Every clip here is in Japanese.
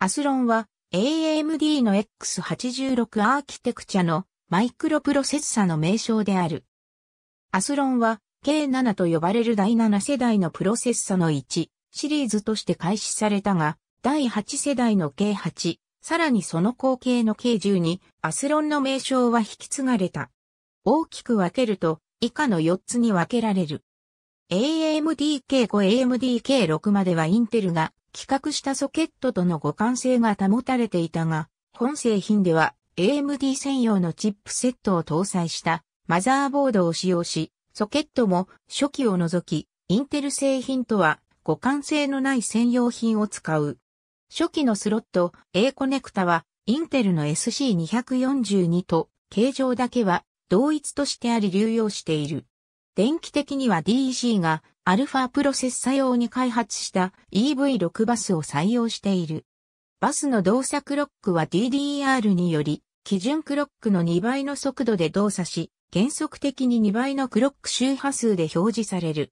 アスロンは AMD の X86 アーキテクチャのマイクロプロセッサの名称である。アスロンは K7 と呼ばれる第7世代のプロセッサの1シリーズとして開始されたが、第8世代の K8、さらにその後継の K10 にアスロンの名称は引き継がれた。大きく分けると以下の4つに分けられる。AMDK5AMDK6 まではインテルが企画したソケットとの互換性が保たれていたが、本製品では AMD 専用のチップセットを搭載したマザーボードを使用し、ソケットも初期を除き、インテル製品とは互換性のない専用品を使う。初期のスロット A コネクタは、インテルの SC242 と形状だけは同一としてあり流用している。電気的には DEC がアルファプロセッサ用に開発した EV6 バスを採用している。バスの動作クロックは DDR により、基準クロックの2倍の速度で動作し、原則的に2倍のクロック周波数で表示される。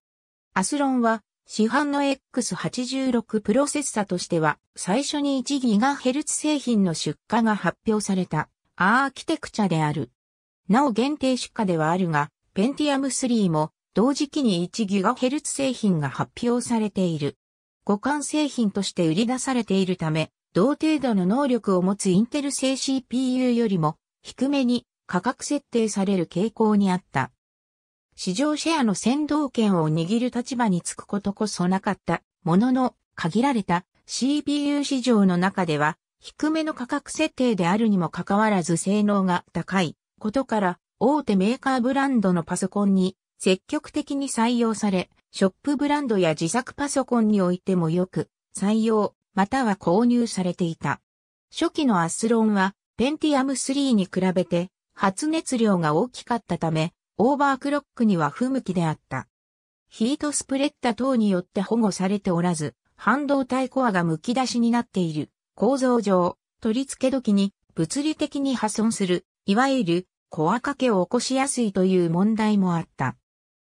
アスロンは、市販の X86 プロセッサとしては、最初に 1GHz 製品の出荷が発表されたアーキテクチャである。なお限定出荷ではあるが、ペンティアム3も同時期に 1GHz 製品が発表されている。互換製品として売り出されているため、同程度の能力を持つインテル製 CPU よりも低めに価格設定される傾向にあった。市場シェアの先導権を握る立場につくことこそなかったものの限られた CPU 市場の中では低めの価格設定であるにもかかわらず性能が高いことから大手メーカーブランドのパソコンに積極的に採用され、ショップブランドや自作パソコンにおいてもよく採用または購入されていた。初期のアスロンはペンティアム3に比べて発熱量が大きかったため、オーバークロックには不向きであった。ヒートスプレッダ等によって保護されておらず、半導体コアが剥き出しになっている構造上、取り付け時に物理的に破損する、いわゆるコアかけを起こしやすいという問題もあった。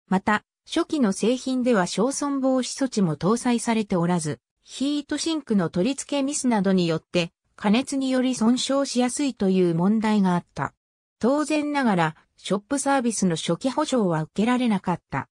また、初期の製品では焼損防止措置も搭載されておらず、ヒートシンクの取り付けミスなどによって、加熱により損傷しやすいという問題があった。当然ながら、ショップサービスの初期保証は受けられなかった。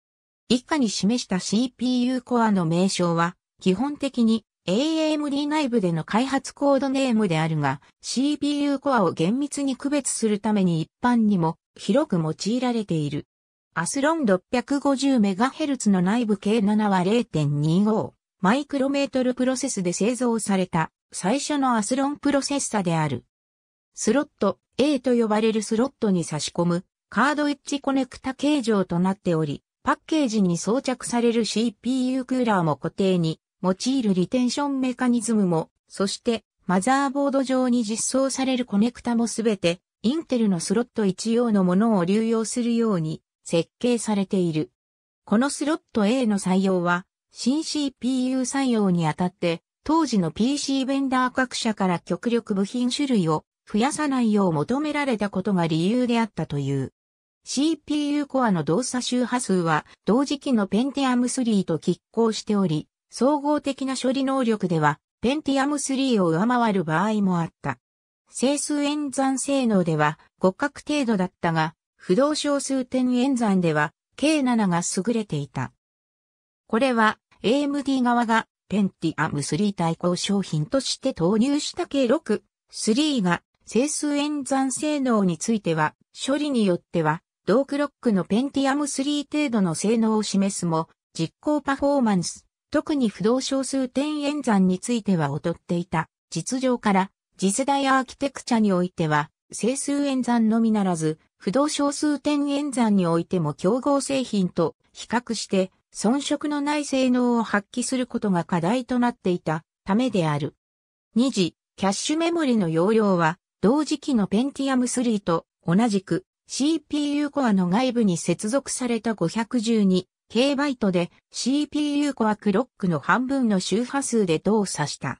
以下に示した CPU コアの名称は、基本的に AMD 内部での開発コードネームであるが、CPU コアを厳密に区別するために一般にも広く用いられている。アスロン 650MHz の内部計7は0.25マイクロメートルプロセスで製造された最初のアスロンプロセッサである。スロット A と呼ばれるスロットに差し込むカードエッジコネクタ形状となっており、パッケージに装着される CPU クーラーも固定に用いるリテンションメカニズムも、そしてマザーボード上に実装されるコネクタもすべて、インテルのスロット1用のものを流用するように設計されている。このスロット A の採用は、新 CPU 採用にあたって、当時の PC ベンダー各社から極力部品種類を増やさないよう求められたことが理由であったという。CPU コアの動作周波数は同時期の Pentium 3と拮抗しており、総合的な処理能力では、ペンティアム3を上回る場合もあった。整数演算性能では互角程度だったが、不動小数点演算では K7 が優れていた。これは AMD 側がペンティアム3対抗商品として投入した K6、3が整数演算性能については処理によっては同クロックのペンティアム3程度の性能を示すも実行パフォーマンス特に不動小数点演算については劣っていた。実情から、次世代アーキテクチャにおいては、整数演算のみならず、不動小数点演算においても競合製品と比較して、遜色のない性能を発揮することが課題となっていたためである。2次、キャッシュメモリの容量は、同時期の Pentium 3と同じく CPU コアの外部に接続された512 K バイトで CPU コアクロックの半分の周波数で動作した。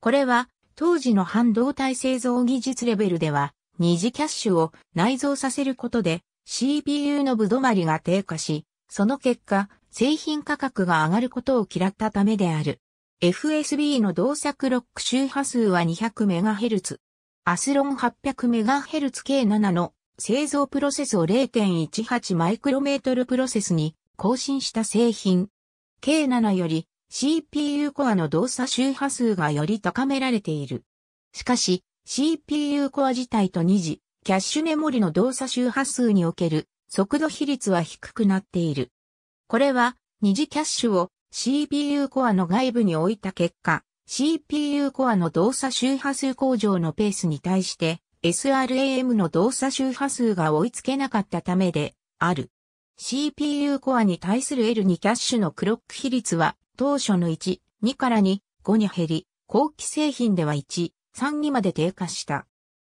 これは当時の半導体製造技術レベルでは二次キャッシュを内蔵させることで CPU のぶどまりが低下し、その結果製品価格が上がることを嫌ったためである。FSB の動作クロック周波数は 200MHz。アスロン 800MHz K7 の製造プロセスを0.18マイクロメートルプロセスに更新した製品。K7 より CPU コアの動作周波数がより高められている。しかし、CPU コア自体と2次、キャッシュメモリの動作周波数における速度比率は低くなっている。これは、2次キャッシュを CPU コアの外部に置いた結果、CPU コアの動作周波数向上のペースに対して SRAM の動作周波数が追いつけなかったためである。CPU コアに対する L2 キャッシュのクロック比率は当初の1、2から2、5に減り、後期製品では1、3にまで低下した。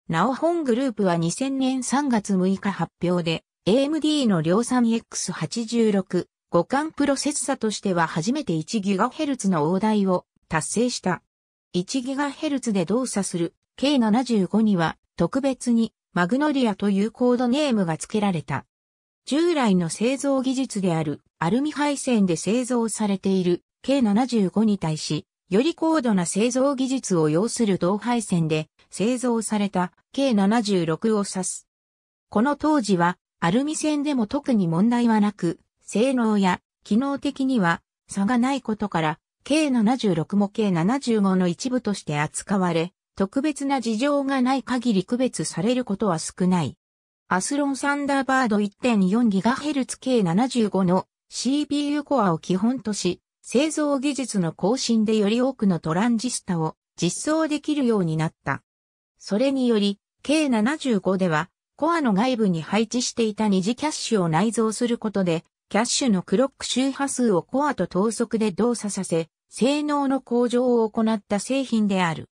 なお本グループは2000年3月6日発表で AMD の量産 X86 互換プロセッサとしては初めて 1GHz の大台を達成した。1GHz で動作する K75 には特別にマグノリアというコードネームが付けられた。従来の製造技術であるアルミ配線で製造されている K75 に対し、より高度な製造技術を要する銅配線で製造された K76 を指す。この当時はアルミ線でも特に問題はなく、性能や機能的には差がないことから K76 も K75 の一部として扱われ、特別な事情がない限り区別されることは少ない。アスロンサンダーバード 1.4GHz 計75の CPU コアを基本とし、製造技術の更新でより多くのトランジスタを実装できるようになった。それにより、計75では、コアの外部に配置していた二次キャッシュを内蔵することで、キャッシュのクロック周波数をコアと等速で動作させ、性能の向上を行った製品である。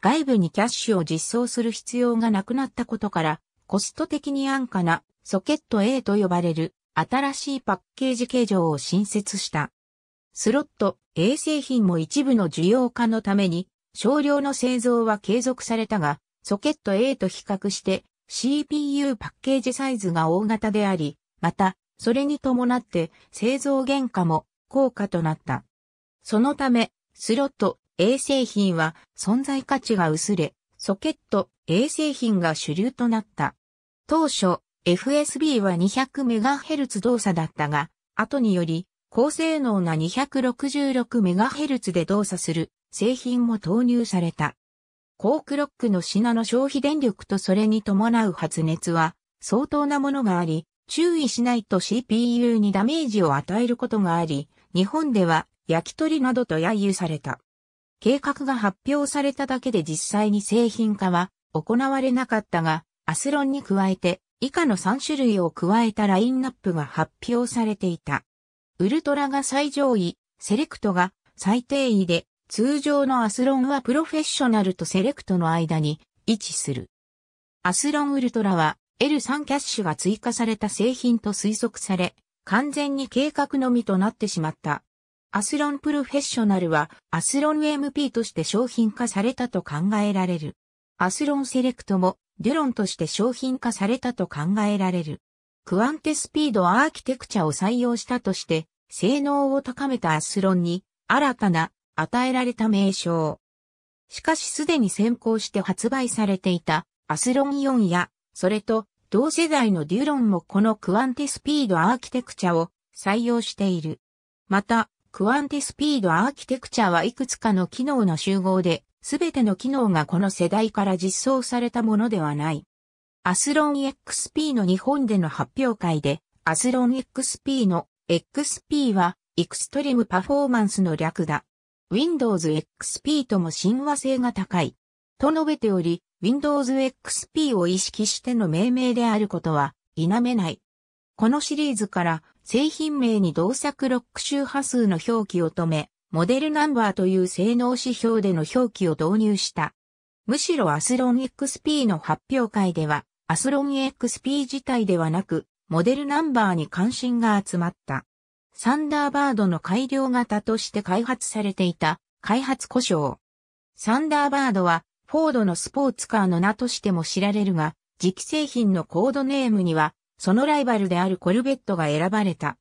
外部にキャッシュを実装する必要がなくなったことから、コスト的に安価なソケット A と呼ばれる新しいパッケージ形状を新設した。スロット A 製品も一部の需要化のために少量の製造は継続されたが、ソケット A と比較して CPU パッケージサイズが大型であり、また、それに伴って製造原価も高価となった。そのため、スロット A 製品は存在価値が薄れ、ソケット、衛製品が主流となった。当初、FSB は 200MHz 動作だったが、後により、高性能な 266MHz で動作する製品も投入された。高クロックの品の消費電力とそれに伴う発熱は相当なものがあり、注意しないと CPU にダメージを与えることがあり、日本では焼き鳥などと揶揄された。計画が発表されただけで実際に製品化は行われなかったが、アスロンに加えて以下の3種類を加えたラインナップが発表されていた。ウルトラが最上位、セレクトが最低位で、通常のアスロンはプロフェッショナルとセレクトの間に位置する。アスロンウルトラは L3 キャッシュが追加された製品と推測され、完全に計画のみとなってしまった。アスロンプロフェッショナルはアスロン MP として商品化されたと考えられる。アスロンセレクトもデュロンとして商品化されたと考えられる。クワンテスピードアーキテクチャを採用したとして、性能を高めたアスロンに新たな与えられた名称。しかしすでに先行して発売されていたアスロン4や、それと同世代のデュロンもこのクワンテスピードアーキテクチャを採用している。また、クワンティスピードアーキテクチャはいくつかの機能の集合で、すべての機能がこの世代から実装されたものではない。アスロン XP の日本での発表会で、アスロン XP の XP は、エクストリームパフォーマンスの略だ。Windows XP とも親和性が高い。と述べており、Windows XP を意識しての命名であることは否めない。このシリーズから製品名に同作ロック周波数の表記を止め、モデルナンバーという性能指標での表記を導入した。むしろアスロン XP の発表会では、アスロン XP 自体ではなく、モデルナンバーに関心が集まった。サンダーバードの改良型として開発されていた開発故障。サンダーバードはフォードのスポーツカーの名としても知られるが、次期製品のコードネームにはそのライバルであるコルベットが選ばれた。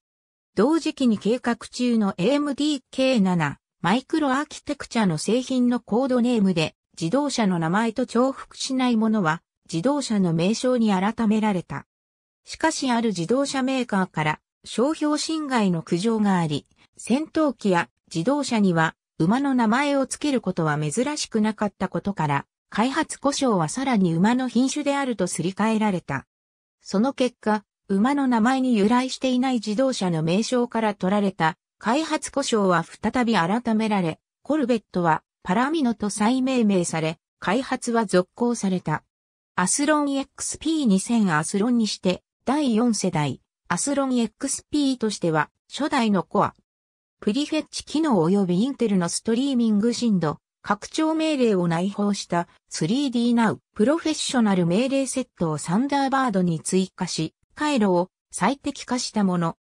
同時期に計画中の AMDK7 マイクロアーキテクチャの製品のコードネームで自動車の名前と重複しないものは自動車の名称に改められた。しかしある自動車メーカーから商標侵害の苦情があり、戦闘機や自動車には馬の名前を付けることは珍しくなかったことから、開発故障はさらに馬の品種であるとすり替えられた。その結果、馬の名前に由来していない自動車の名称から取られた開発故障は再び改められ、コルベットはパラミノと再命名され、開発は続行された。アスロン XP2000 アスロンにして第4世代アスロン XP としては初代のコア。プリフェッチ機能及びインテルのストリーミング振動、拡張命令を内包した 3D Now プロフェッショナル命令セットをサンダーバードに追加し、回路を最適化したもの。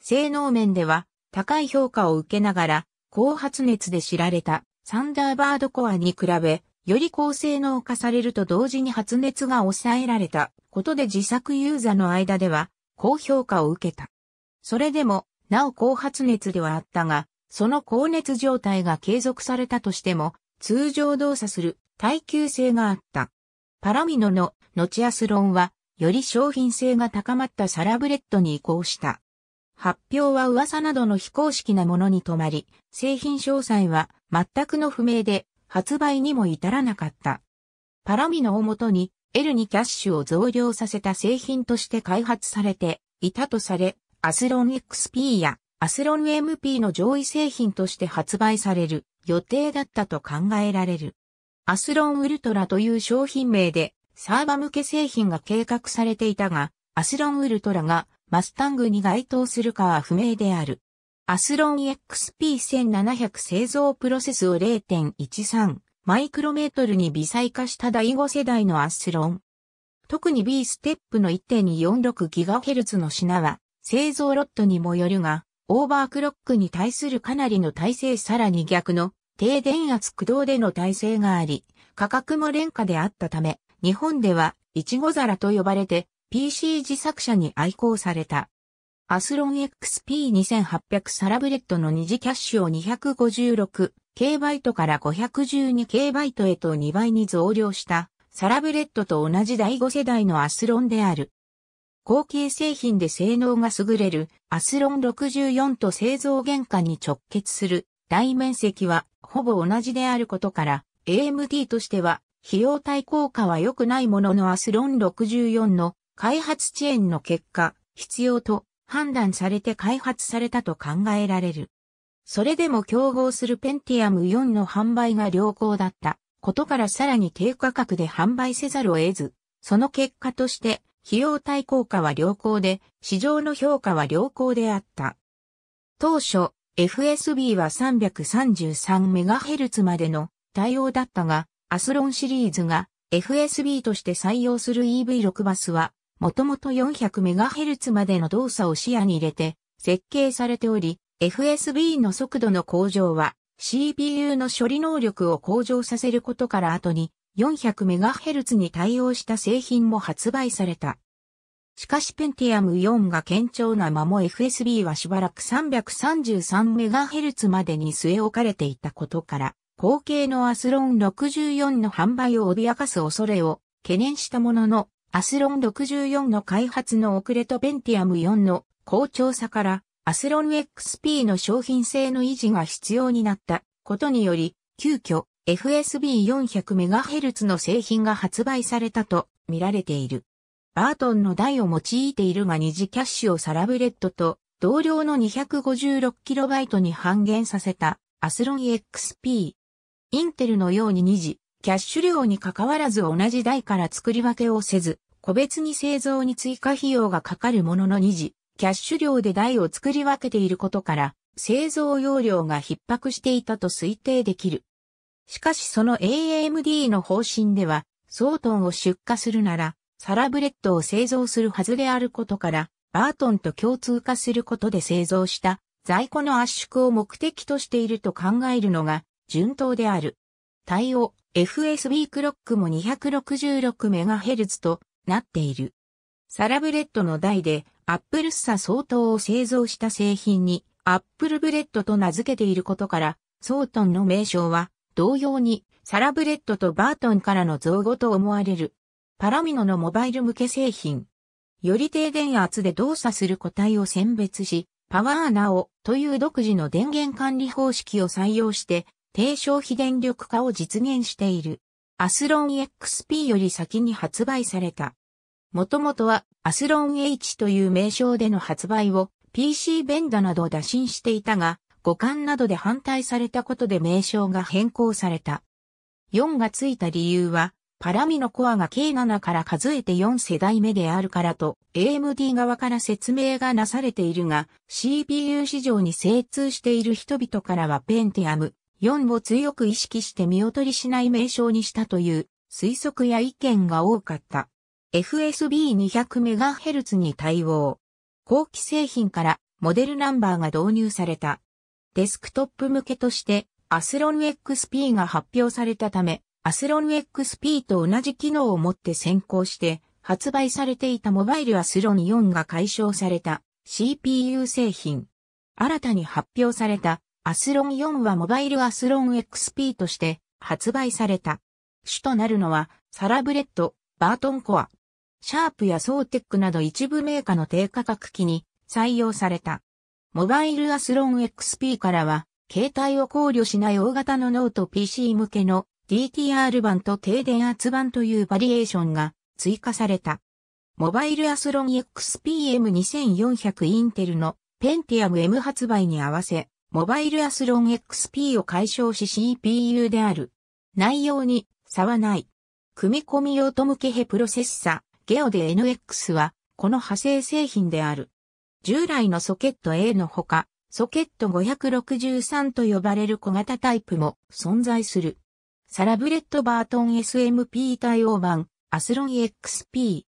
性能面では高い評価を受けながら、高発熱で知られたサンダーバードコアに比べ、より高性能化されると同時に発熱が抑えられたことで自作ユーザーの間では高評価を受けた。それでも、なお高発熱ではあったが、その高熱状態が継続されたとしても、通常動作する耐久性があった。パラミノの後アスロンは、より商品性が高まったサラブレッドに移行した。発表は噂などの非公式なものに止まり、製品詳細は全くの不明で、発売にも至らなかった。パラミノをもとに、L にキャッシュを増量させた製品として開発されていたとされ、アスロン XP やアスロン MP の上位製品として発売される予定だったと考えられる。アスロンウルトラという商品名でサーバ向け製品が計画されていたが、アスロンウルトラがマスタングに該当するかは不明である。アスロン XP1700 製造プロセスを0.13マイクロメートルに微細化した第5世代のアスロン。特に B ステップの 1.246GHz の品は製造ロットにもよるが、オーバークロックに対するかなりの耐性さらに逆の低電圧駆動での耐性があり、価格も廉価であったため、日本では、いちご皿と呼ばれて、PC 自作者に愛好された。アスロン XP2800 サラブレッドの二次キャッシュを 256K バイトから 512K バイトへと2倍に増量したサラブレッドと同じ第5世代のアスロンである。後継製品で性能が優れるアスロン64と製造原価に直結する大面積はほぼ同じであることから AMD としては費用対効果は良くないもののアスロン64の開発遅延の結果必要と判断されて開発されたと考えられる。それでも競合するペンティアム4の販売が良好だったことからさらに低価格で販売せざるを得ず、その結果として費用対効果は良好で、市場の評価は良好であった。当初、FSB は 333MHz までの対応だったが、アスロンシリーズが FSB として採用する EV6 バスは、もともと 400MHz までの動作を視野に入れて設計されており、FSB の速度の向上は CPU の処理能力を向上させることから後に 400MHz に対応した製品も発売された。しかし Pentium 4が堅調なまも FSB はしばらく 333MHz までに据え置かれていたことから、後継のアスロン64の販売を脅かす恐れを懸念したものの、アスロン64の開発の遅れと Pentium 4の好調さから、アスロン XP の商品性の維持が必要になったことにより、急遽 FSB400MHz の製品が発売されたと見られている。バートンの台を用いているが二次キャッシュをサラブレッドと同量の 256KB に半減させたアスロン XP。インテルのように二次、キャッシュ量に関わらず同じ台から作り分けをせず、個別に製造に追加費用がかかるものの二次、キャッシュ量で台を作り分けていることから、製造容量が逼迫していたと推定できる。しかしその AMD の方針では、ソートンを出荷するなら、サラブレッドを製造するはずであることから、バートンと共通化することで製造した在庫の圧縮を目的としていると考えるのが順当である。対応 FSB クロックも 266MHz となっている。サラブレッドの台でアップルスサ相当を製造した製品にアップルブレッドと名付けていることから、ソートンの名称は同様に、サラブレッドとバートンからの造語と思われる。パラミノのモバイル向け製品。より低電圧で動作する個体を選別し、パワーナオという独自の電源管理方式を採用して、低消費電力化を実現している。アスロン XP より先に発売された。もともとはアスロン H という名称での発売を PC ベンダなど打診していたが、五感などで反対されたことで名称が変更された。4がついた理由は、パラミのコアが K7 から数えて4世代目であるからと AMD 側から説明がなされているが CPU 市場に精通している人々からはペンティアム4を強く意識して見劣りしない名称にしたという推測や意見が多かった。FSB200MHz に対応。後期製品からモデルナンバーが導入された。デスクトップ向けとして、アスロン XP が発表されたため、アスロン XP と同じ機能を持って先行して、発売されていたモバイルアスロン4が解消された CPU 製品。新たに発表されたアスロン4はモバイルアスロン XP として発売された。主となるのはサラブレッド、バートンコア、シャープやソーテックなど一部メーカーの低価格機に採用された。モバイルアスロン XP からは、携帯を考慮しない大型のノート PC 向けの DTR 版と低電圧版というバリエーションが追加された。モバイルアスロン XPM2400 インテルのペンティアム M 発売に合わせ、モバイルアスロン XP を解消し CPU である。内容に差はない。組み込み用と向けへプロセッサ、ゲオで NX は、この派生製品である。従来のソケット A のほか、ソケット563と呼ばれる小型タイプも存在する。サラブレッドバートン SMP 対応版、アスロン XP。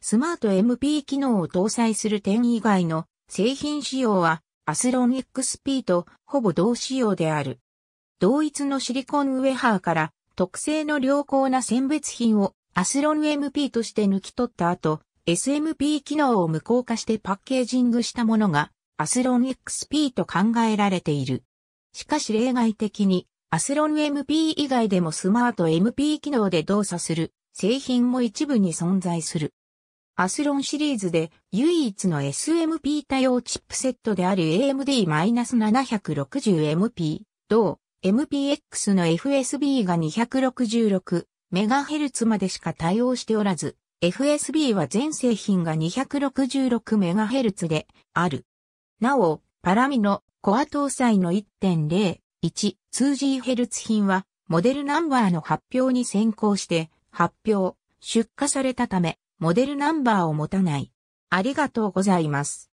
スマート MP 機能を搭載する点以外の製品仕様は、アスロン XP とほぼ同仕様である。同一のシリコンウェハーから特性の良好な選別品をアスロン MP として抜き取った後、SMP 機能を無効化してパッケージングしたものがアスロン XP と考えられている。しかし例外的にアスロン MP 以外でもスマート MP 機能で動作する製品も一部に存在する。アスロンシリーズで唯一の SMP 対応チップセットである AMD-760MP 同 MPX の FSB が 266MHz までしか対応しておらず、FSB は全製品が 266MHz である。なお、パラミのコア搭載の 1.012GHz 品はモデルナンバーの発表に先行して発表、出荷されたためモデルナンバーを持たない。ありがとうございます。